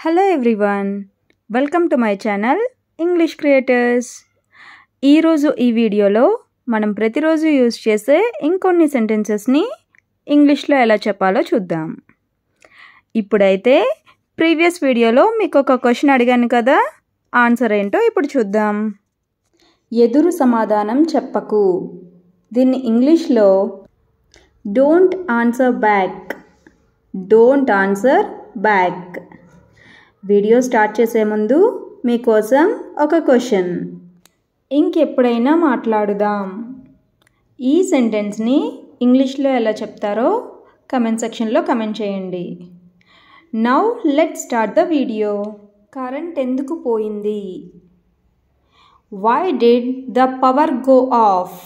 Hello everyone welcome to my channel English creators ఈరోజు ఈ వీడియోలో మనం ప్రతిరోజు యూజ్ చేసే ఇంకొన్ని సెంటెన్సెస్ని ఇంగ్లీష్లో ఎలా చెప్పాలో చూద్దాం ఇప్పుడైతే ప్రీవియస్ వీడియోలో మీకు ఒక క్వశ్చన్ అడిగాను కదా ఆన్సర్ ఏంటో ఇప్పుడు చూద్దాం ఎదురు సమాధానం చెప్పకు దీన్ని ఇంగ్లీష్లో don't answer back don't answer back video start చేసే ముందు మీకోసం ఒక క్వశ్చన్ ఇంకెప్పుడైనా మాట్లాడుదాం ఈ సెంటెన్స్ని ఇంగ్లీష్లో ఎలా చెప్తారో కమెంట్ సెక్షన్లో కమెంట్ చేయండి now let start the video current ఎందుకు పోయింది why did the power go off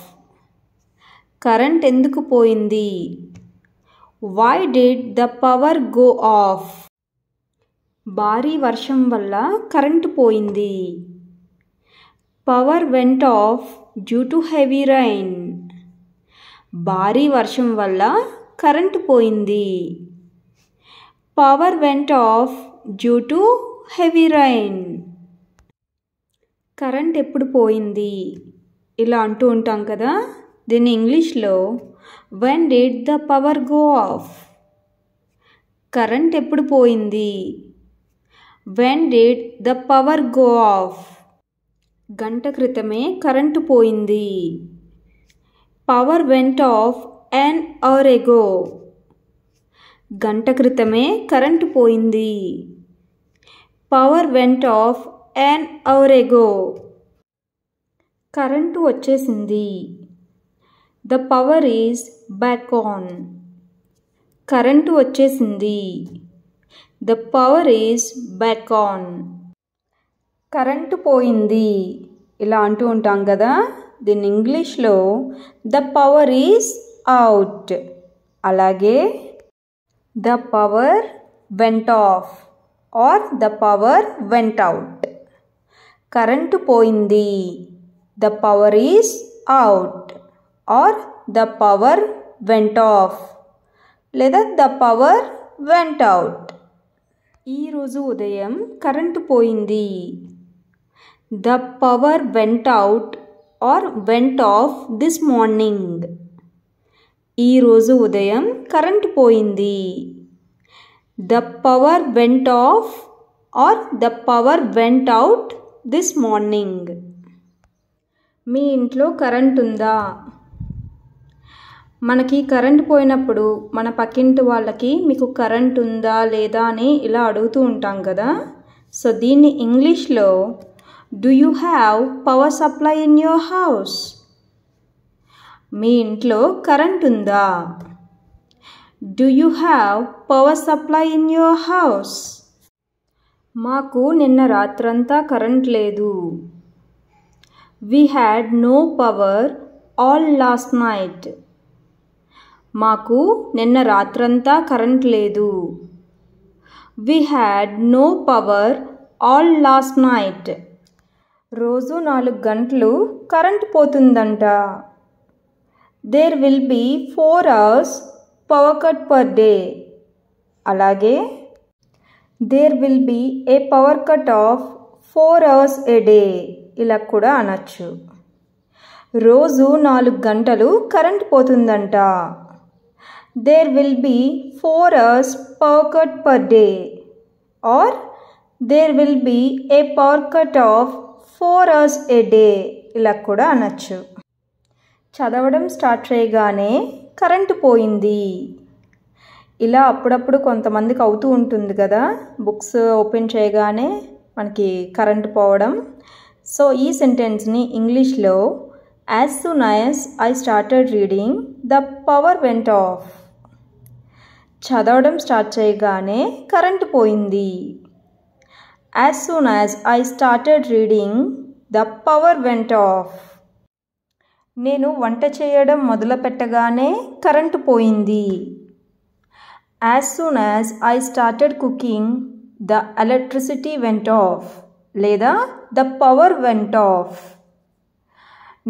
current ఎందుకు పోయింది why did the power go off భారీ వర్షం వల్ల కరెంటు పోయింది power went off due to heavy rain భారీ వర్షం వల్ల కరెంటు పోయింది power went off due to heavy rain current ఎప్పుడు పోయింది ఇలా అంటూ ఉంటాం కదా దీన్ని ఇంగ్లీష్లో when did the power go off current ఎప్పుడు పోయింది when did the power go off గంట క్రితమే కరెంటు పోయింది power went off an hour ago గంట క్రితమే కరెంటు పోయింది power went off an hour ago current వచ్చేసింది the power is back on current వచ్చేసింది The power is back on. Current పోయింది ఇలా అంటూ ఉంటాం కదా దీని ఇంగ్లీష్లో ద పవర్ ఈజ్ అవుట్ అలాగే the power went off or the power went out current పోయింది the power is out or the power went off లేదా ద పవర్ వెంట్ అవుట్ ఈరోజు ఉదయం కరెంటు పోయింది the power went out or went off this morning ఈరోజు ఉదయం current పోయింది the power went off or the power went out this morning మీ ఇంట్లో current ఉందా మనకి కరెంట్ పోయినప్పుడు మన పక్కింటి వాళ్ళకి మీకు కరెంట్ ఉందా లేదా అని ఇలా అడుగుతూ ఉంటాం కదా సో దీన్ని ఇంగ్లీష్లో do you have power supply in your house మీ ఇంట్లో కరెంట్ ఉందా do you have power supply in your house మాకు నిన్న రాత్రంతా కరెంట్ లేదు we had no power all last night మాకు నిన్న రాత్రంతా కరెంట్ లేదు we had no power all last night రోజు నాలుగు గంటలు కరెంట్ పోతుందంట there will be four hours power cut per day అలాగే there will be a power cut of four hours a day ఇలా కూడా అనొచ్చు రోజు నాలుగు గంటలు కరెంట్ పోతుందంట there will be four hours power cut per day or there will be a power cut of four hours a day ఇలా కూడా అనొచ్చు చదవడం స్టార్ట్ చేయగానే కరెంటు పోయింది ఇలా అప్పుడప్పుడు కొంతమందికి అవుతూ ఉంటుంది కదా బుక్స్ ఓపెన్ చేయగానే మనకి కరెంట్ పోవడం సో ఈ సెంటెన్స్ని ఇంగ్లీష్లో as soon as I started reading the power went off చదవడం స్టార్ట్ చేయగానే కరెంటు పోయింది as soon as I started reading the power went off నేను వంట చేయడం మొదలుపెట్టగానే కరెంటు పోయింది as soon as I started cooking the electricity went off లేదా the power went off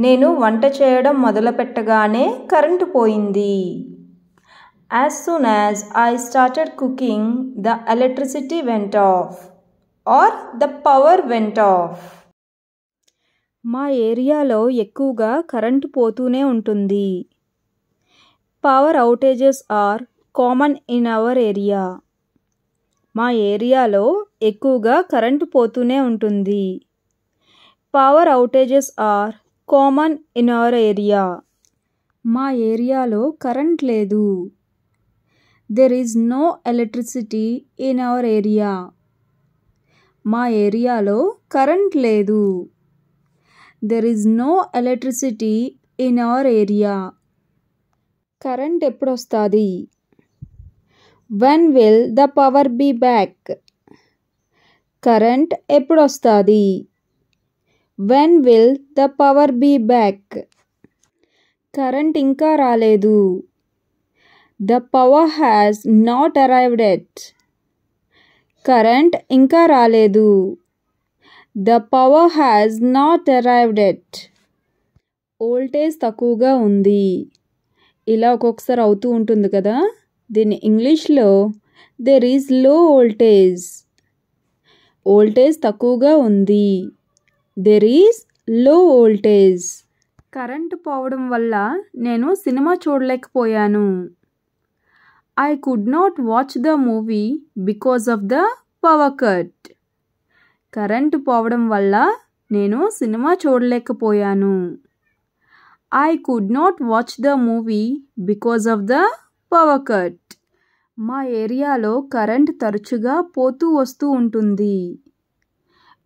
నేను వంట చేయడం మొదలుపెట్టగానే కరెంటు పోయింది As soon as I started cooking, the electricity went off or the power went off. మా ఏరియాలో ఎక్కువగా కరెంటు పోతూనే ఉంటుంది power outages are common in our area మా ఏరియాలో ఎక్కువగా కరెంటు పోతూనే ఉంటుంది power outages are common in our area మా ఏరియాలో కరెంట్ లేదు there is no electricity in our area మా ఏరియాలో కరెంట్ లేదు there is no electricity in our area current ఎప్పుడు వస్తుంది when will the power be back current ఎప్పుడు వస్తుంది when will the power be back current ఇంకా రాలేదు the power has not arrived at current ఇంకా రాలేదు the power has not arrived at voltage తక్కువగా ఉంది ఇలా ఒక్కొక్కసారి అవుతూ ఉంటుంది కదా దీని ఇంగ్లీష్లో there is low voltage voltage తక్కువగా ఉంది there is low voltage current పోవడం వల్ల నేను సినిమా చూడలేకపోయాను I could not watch the movie because of the power cut current పోవడం వల్ల నేను సినిమా చూడలేకపోయాను I could not watch the movie because of the power cut మా ఏరియాలో కరెంట్ తరచుగా పోతూ వస్తూ ఉంటుంది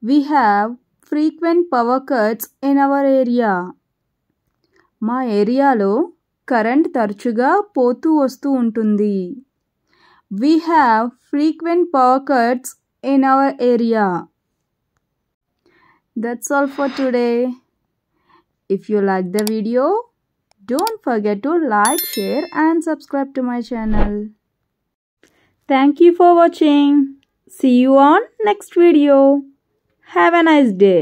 we have frequent power cuts in our area మా ఏరియాలో కరెంట్ తరచుగా పోతూ వస్తూ ఉంటుంది we have frequent power cuts in our area that's all for today if you like the video don't forget to like share and subscribe to my channel thank you for watching see you on next video have a nice day